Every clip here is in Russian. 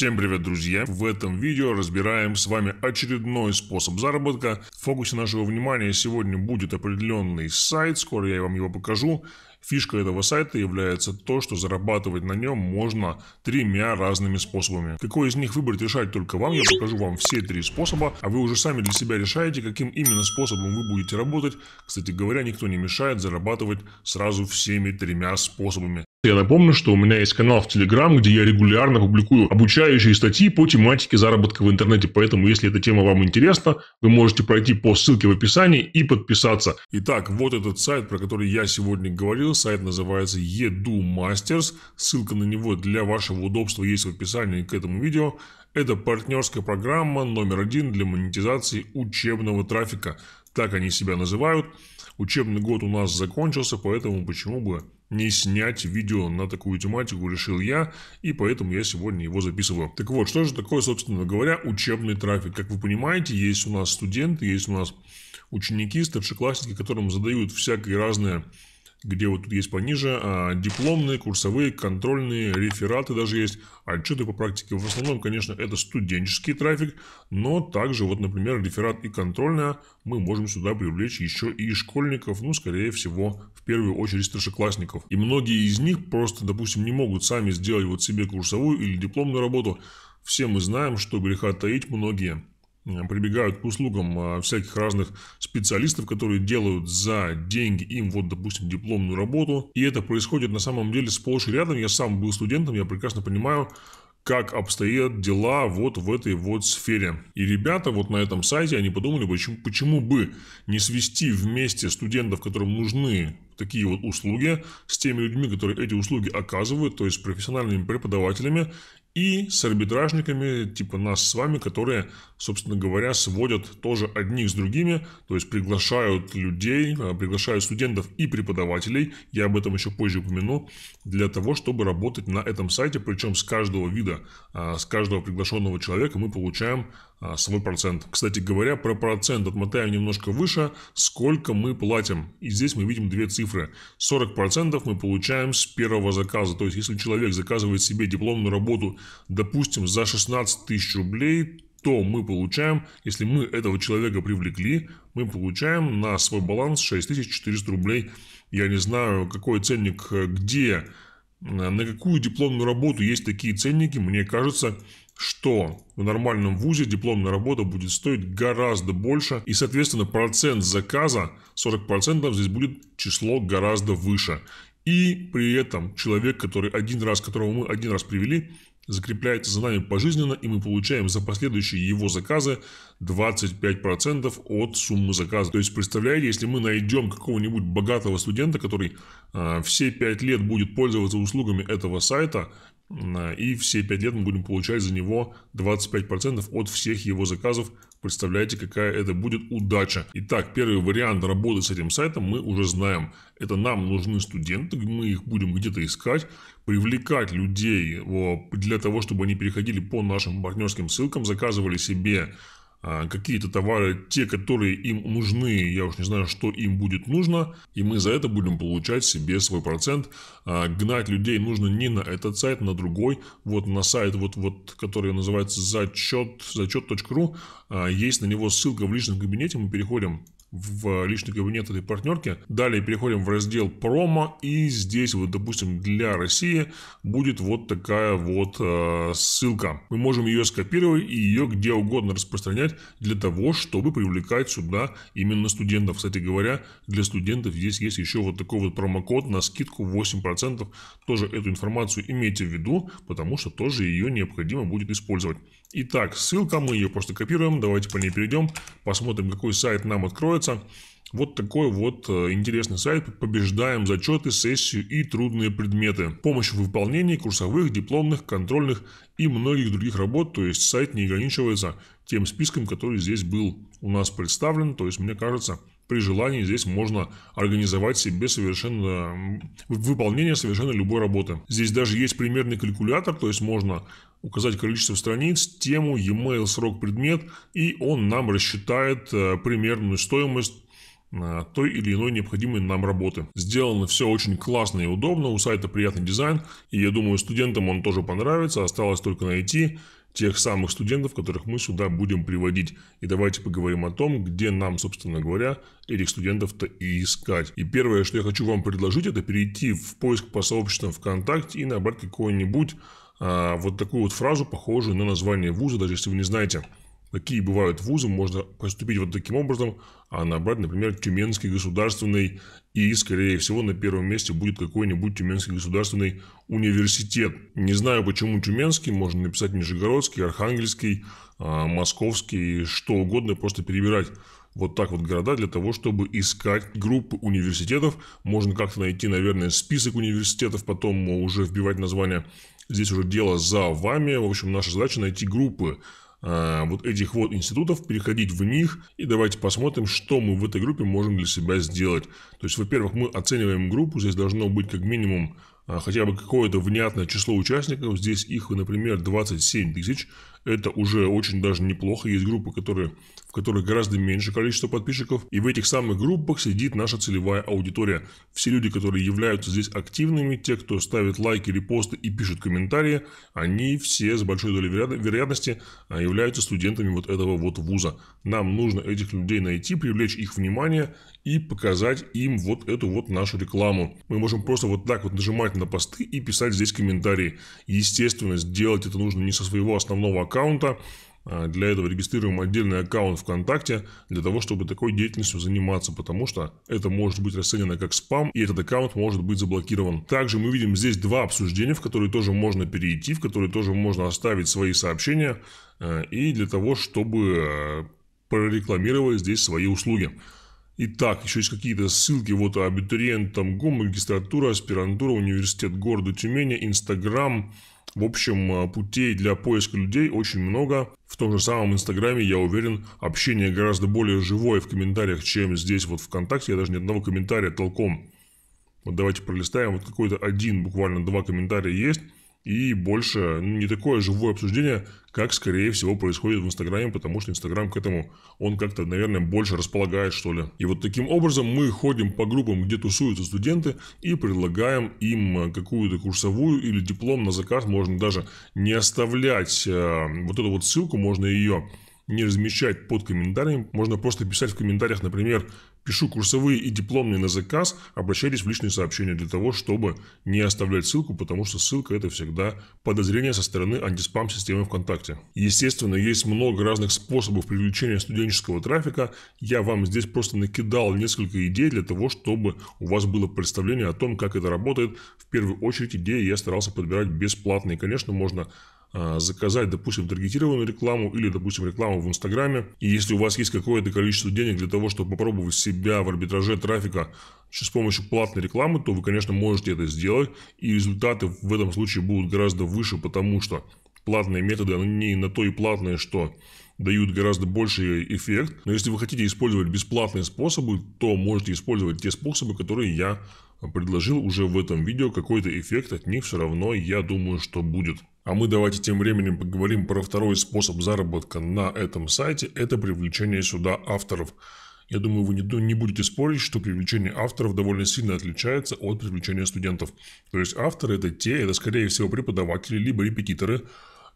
Всем привет, друзья! В этом видео разбираем с вами очередной способ заработка. В фокусе нашего внимания сегодня будет определенный сайт, скоро я вам его покажу. Фишка этого сайта является то, что зарабатывать на нем можно тремя разными способами. Какой из них выбрать решать только вам, я покажу вам все три способа, а вы уже сами для себя решаете, каким именно способом вы будете работать. Кстати говоря, никто не мешает зарабатывать сразу всеми тремя способами. Я напомню, что у меня есть канал в Телеграм, где я регулярно публикую обучающие статьи по тематике заработка в интернете. Поэтому, если эта тема вам интересна, вы можете пройти по ссылке в описании и подписаться. Итак, вот этот сайт, про который я сегодня говорил. Сайт называется Edu Masters. Ссылка на него для вашего удобства есть в описании к этому видео. Это партнерская программа номер один для монетизации учебного трафика. Так они себя называют. Учебный год у нас закончился, поэтому почему бы не снять видео на такую тематику, решил я, и поэтому я сегодня его записываю. Так вот, что же такое, собственно говоря, учебный трафик? Как вы понимаете, есть у нас студенты, есть у нас ученики, старшеклассники, которым задают всякие разные где вот тут есть пониже, а, дипломные, курсовые, контрольные, рефераты даже есть, отчеты по практике. В основном, конечно, это студенческий трафик, но также вот, например, реферат и контрольная мы можем сюда привлечь еще и школьников, ну, скорее всего, в первую очередь старшеклассников. И многие из них просто, допустим, не могут сами сделать вот себе курсовую или дипломную работу. Все мы знаем, что греха таить многие Э, прибегают к услугам э, всяких разных специалистов, которые делают за деньги им, вот, допустим, дипломную работу. И это происходит на самом деле сплошь и рядом. Я сам был студентом, я прекрасно понимаю, как обстоят дела вот в этой вот сфере. И ребята вот на этом сайте, они подумали, почему, почему бы не свести вместе студентов, которым нужны такие вот услуги с теми людьми, которые эти услуги оказывают, то есть профессиональными преподавателями и с арбитражниками, типа нас с вами, которые, собственно говоря, сводят тоже одних с другими, то есть приглашают людей, а, приглашают студентов и преподавателей, я об этом еще позже упомяну, для того, чтобы работать на этом сайте, причем с каждого вида, а, с каждого приглашенного человека мы получаем а, свой процент. Кстати говоря, про процент отмотаем немножко выше, сколько мы платим. И здесь мы видим две цифры. 40% мы получаем с первого заказа. То есть, если человек заказывает себе дипломную работу, допустим, за 16 тысяч рублей, то мы получаем, если мы этого человека привлекли, мы получаем на свой баланс 6400 рублей. Я не знаю, какой ценник э, где, на какую дипломную работу есть такие ценники, мне кажется, что в нормальном вузе дипломная работа будет стоить гораздо больше, и, соответственно, процент заказа 40% здесь будет число гораздо выше. И при этом человек, который один раз, которого мы один раз привели, закрепляется за нами пожизненно, и мы получаем за последующие его заказы 25% от суммы заказа. То есть, представляете, если мы найдем какого-нибудь богатого студента, который э, все 5 лет будет пользоваться услугами этого сайта, Э, и все 5 лет мы будем получать за него 25% от всех его заказов. Представляете, какая это будет удача. Итак, первый вариант работы с этим сайтом мы уже знаем. Это нам нужны студенты, мы их будем где-то искать, привлекать людей для того, чтобы они переходили по нашим партнерским ссылкам, заказывали себе а, какие-то товары, те, которые им нужны, я уж не знаю, что им будет нужно, и мы за это будем получать себе свой процент. А, гнать людей нужно не на этот сайт, на другой. Вот на сайт, вот, вот, который называется зачет, зачет.ру, а, есть на него ссылка в личном кабинете, мы переходим в э, личный кабинет этой партнерки. Далее переходим в раздел промо, и здесь вот, допустим, для России будет вот такая вот э, ссылка. Мы можем ее скопировать и ее где угодно распространять для того, чтобы привлекать сюда именно студентов. Кстати говоря, для студентов здесь есть еще вот такой вот промокод на скидку 8%. Тоже эту информацию имейте в виду, потому что тоже ее необходимо будет использовать. Итак, ссылка, мы ее просто копируем, давайте по ней перейдем, посмотрим, какой сайт нам откроет остается вот такой вот э, интересный сайт. Побеждаем зачеты, сессию и трудные предметы. Помощь в выполнении курсовых, дипломных, контрольных и многих других работ. То есть сайт не ограничивается тем списком, который здесь был у нас представлен. То есть, мне кажется, при желании здесь можно организовать себе совершенно выполнение совершенно любой работы. Здесь даже есть примерный калькулятор, то есть можно указать количество страниц, тему, e-mail, срок, предмет, и он нам рассчитает э, примерную стоимость э, той или иной необходимой нам работы. Сделано все очень классно и удобно, у сайта приятный дизайн, и я думаю, студентам он тоже понравится, осталось только найти тех самых студентов, которых мы сюда будем приводить. И давайте поговорим о том, где нам, собственно говоря, этих студентов-то и искать. И первое, что я хочу вам предложить, это перейти в поиск по сообществам ВКонтакте и набрать какой-нибудь а, вот такую вот фразу, похожую на название вуза, даже если вы не знаете, какие бывают вузы, можно поступить вот таким образом, а набрать, например, Тюменский государственный, и, скорее всего, на первом месте будет какой-нибудь Тюменский государственный университет. Не знаю, почему Тюменский, можно написать Нижегородский, Архангельский, а, Московский, что угодно, просто перебирать вот так вот города для того, чтобы искать группы университетов. Можно как-то найти, наверное, список университетов, потом уже вбивать название. Здесь уже дело за вами. В общем, наша задача найти группы а, вот этих вот институтов, переходить в них, и давайте посмотрим, что мы в этой группе можем для себя сделать. То есть, во-первых, мы оцениваем группу, здесь должно быть как минимум а, хотя бы какое-то внятное число участников. Здесь их, например, 27 тысяч это уже очень даже неплохо. Есть группы, которые, в которых гораздо меньше количество подписчиков. И в этих самых группах сидит наша целевая аудитория. Все люди, которые являются здесь активными, те, кто ставит лайки, репосты и пишет комментарии, они все с большой долей вероятности а, являются студентами вот этого вот вуза. Нам нужно этих людей найти, привлечь их внимание и показать им вот эту вот нашу рекламу. Мы можем просто вот так вот нажимать на посты и писать здесь комментарии. Естественно, сделать это нужно не со своего основного аккаунта. А, для этого регистрируем отдельный аккаунт ВКонтакте, для того, чтобы такой деятельностью заниматься, потому что это может быть расценено как спам, и этот аккаунт может быть заблокирован. Также мы видим здесь два обсуждения, в которые тоже можно перейти, в которые тоже можно оставить свои сообщения, а, и для того, чтобы а, прорекламировать здесь свои услуги. Итак, еще есть какие-то ссылки. Вот абитуриент, там ГУМ, магистратура, аспирантура, университет города Тюмени, Инстаграм, в общем, э, путей для поиска людей очень много. В том же самом Инстаграме, я уверен, общение гораздо более живое в комментариях, чем здесь вот ВКонтакте. Я даже ни одного комментария толком. Вот давайте пролистаем. Вот какой-то один, буквально два комментария есть и больше ну, не такое живое обсуждение, как, скорее всего, происходит в Инстаграме, потому что Инстаграм к этому, он как-то, наверное, больше располагает, что ли. И вот таким образом мы ходим по группам, где тусуются студенты, и предлагаем им э, какую-то курсовую или диплом на заказ. Можно даже не оставлять э, вот эту вот ссылку, можно ее не размещать под комментариями, Можно просто писать в комментариях, например, Пишу курсовые и дипломные на заказ, обращайтесь в личные сообщения для того, чтобы не оставлять ссылку, потому что ссылка это всегда подозрение со стороны антиспам системы ВКонтакте. Естественно, есть много разных способов привлечения студенческого трафика. Я вам здесь просто накидал несколько идей для того, чтобы у вас было представление о том, как это работает. В первую очередь идеи я старался подбирать бесплатные. Конечно, можно а, заказать, допустим, таргетированную рекламу или, допустим, рекламу в Инстаграме. И если у вас есть какое-то количество денег для того, чтобы попробовать себя в арбитраже трафика с помощью платной рекламы, то вы, конечно, можете это сделать. И результаты в этом случае будут гораздо выше, потому что платные методы, они на то и платные, что дают гораздо больший эффект. Но если вы хотите использовать бесплатные способы, то можете использовать те способы, которые я предложил уже в этом видео какой-то эффект, от них все равно я думаю, что будет. А мы давайте тем временем поговорим про второй способ заработка на этом сайте, это привлечение сюда авторов. Я думаю, вы не, будете спорить, что привлечение авторов довольно сильно отличается от привлечения студентов. То есть авторы это те, это скорее всего преподаватели, либо репетиторы,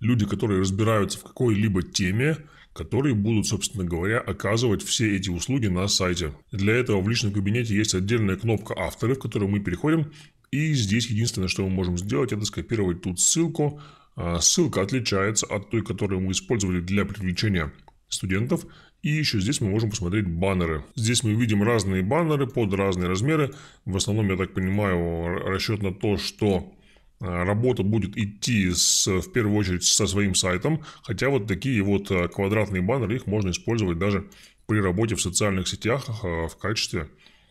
люди, которые разбираются в какой-либо теме, которые будут, собственно говоря, оказывать все эти услуги на сайте. Для этого в личном кабинете есть отдельная кнопка «Авторы», в которую мы переходим, и здесь единственное, что мы можем сделать, это скопировать тут ссылку. А, ссылка отличается от той, которую мы использовали для привлечения студентов. И еще здесь мы можем посмотреть баннеры. Здесь мы видим разные баннеры под разные размеры. В основном, я так понимаю, расчет на то, что Э, работа будет идти с, в первую очередь со своим сайтом, хотя вот такие вот э, квадратные баннеры, их можно использовать даже при работе в социальных сетях э, в качестве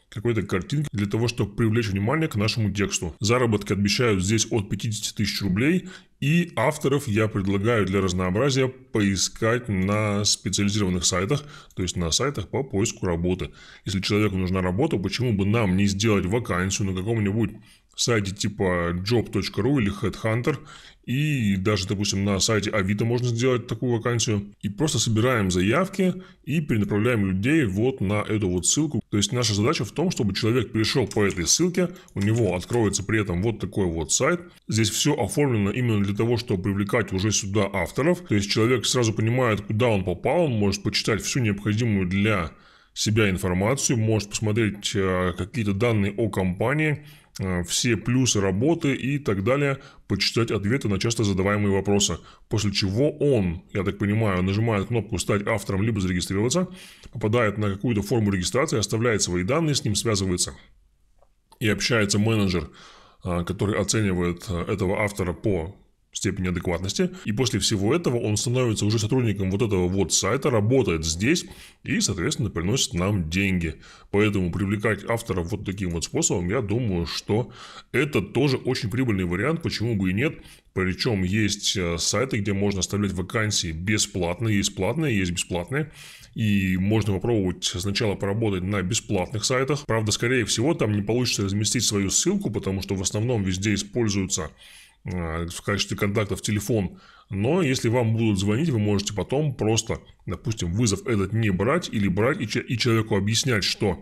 какой-то картинки для того, чтобы привлечь внимание к нашему тексту. Заработки обещают здесь от 50 тысяч рублей, и авторов я предлагаю для разнообразия поискать на специализированных сайтах, то есть на сайтах по поиску работы. Если человеку нужна работа, почему бы нам не сделать вакансию на каком-нибудь сайте типа job.ru или headhunter, и даже, допустим, на сайте Авито можно сделать такую вакансию. И просто собираем заявки и перенаправляем людей вот на эту вот ссылку. То есть наша задача в том, чтобы человек перешел по этой ссылке, у него откроется при этом вот такой вот сайт. Здесь все оформлено именно для того, чтобы привлекать уже сюда авторов. То есть человек сразу понимает, куда он попал, он может почитать всю необходимую для себя информацию, может посмотреть э, какие-то данные о компании, Э, все плюсы работы и так далее, почитать ответы на часто задаваемые вопросы. После чего он, я так понимаю, нажимает кнопку «Стать автором» либо «Зарегистрироваться», попадает на какую-то форму регистрации, оставляет свои данные, с ним связывается. И общается менеджер, э, который оценивает э, этого автора по степени адекватности. И после всего этого он становится уже сотрудником вот этого вот сайта, работает здесь и, соответственно, приносит нам деньги. Поэтому привлекать авторов вот таким вот способом, я думаю, что это тоже очень прибыльный вариант, почему бы и нет. Причем есть э, сайты, где можно оставлять вакансии бесплатно, есть платные, есть бесплатные. И можно попробовать сначала поработать на бесплатных сайтах. Правда, скорее всего, там не получится разместить свою ссылку, потому что в основном везде используются Э, в качестве контактов телефон, но если вам будут звонить, вы можете потом просто, допустим, вызов этот не брать или брать и, и человеку объяснять, что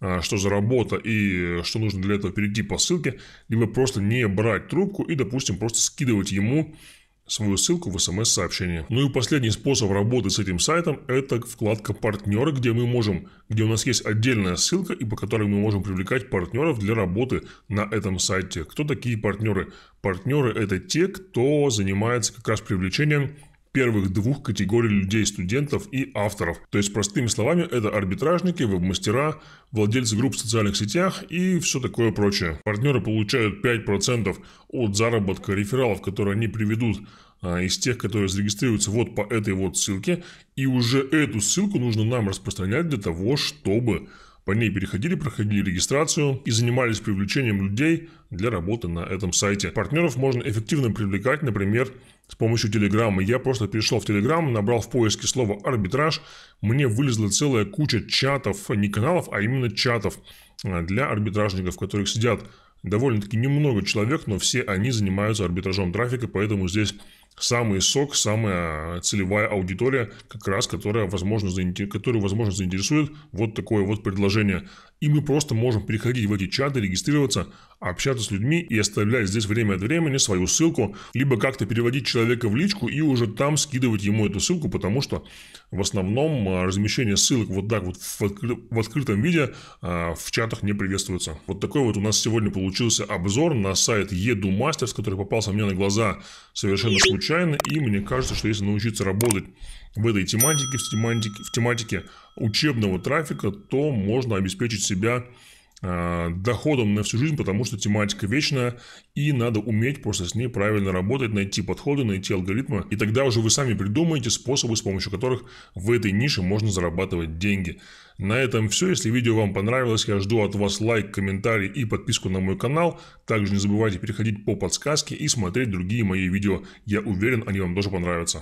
э, что за работа и э, что нужно для этого перейти по ссылке, либо просто не брать трубку и, допустим, просто скидывать ему свою ссылку в смс-сообщение. Ну и последний способ работы с этим сайтом – это вкладка «Партнеры», где мы можем, где у нас есть отдельная ссылка и по которой мы можем привлекать партнеров для работы на этом сайте. Кто такие партнеры? Партнеры – это те, кто занимается как раз привлечением первых двух категорий людей, студентов и авторов. То есть, простыми словами, это арбитражники, веб-мастера, владельцы групп в социальных сетях и все такое прочее. Партнеры получают 5% от заработка рефералов, которые они приведут а, из тех, которые зарегистрируются вот по этой вот ссылке. И уже эту ссылку нужно нам распространять для того, чтобы по ней переходили, проходили регистрацию и занимались привлечением людей для работы на этом сайте. Партнеров можно эффективно привлекать, например, с помощью Телеграма. Я просто перешел в Телеграм, набрал в поиске слово «арбитраж». Мне вылезла целая куча чатов, не каналов, а именно чатов э, для арбитражников, в которых сидят довольно-таки немного человек, но все они занимаются арбитражом трафика, поэтому здесь самый сок, самая целевая аудитория, как раз, которая, возможно, заинтерес... которую, возможно, заинтересует вот такое вот предложение. И мы просто можем переходить в эти чаты, регистрироваться, общаться с людьми и оставлять здесь время от времени свою ссылку, либо как-то переводить человека в личку и уже там скидывать ему эту ссылку, потому что в основном а, размещение ссылок вот так вот в, откры... в открытом виде а, в чатах не приветствуется. Вот такой вот у нас сегодня получился обзор на сайт Edu Masters, который попался мне на глаза совершенно случайно, и мне кажется, что если научиться работать в этой тематике, в тематике, в тематике учебного трафика, то можно обеспечить себя Э, доходом на всю жизнь, потому что тематика вечная, и надо уметь просто с ней правильно работать, найти подходы, найти алгоритмы, и тогда уже вы сами придумаете способы, с помощью которых в этой нише можно зарабатывать деньги. На этом все. Если видео вам понравилось, я жду от вас лайк, комментарий и подписку на мой канал. Также не забывайте переходить по подсказке и смотреть другие мои видео. Я уверен, они вам тоже понравятся.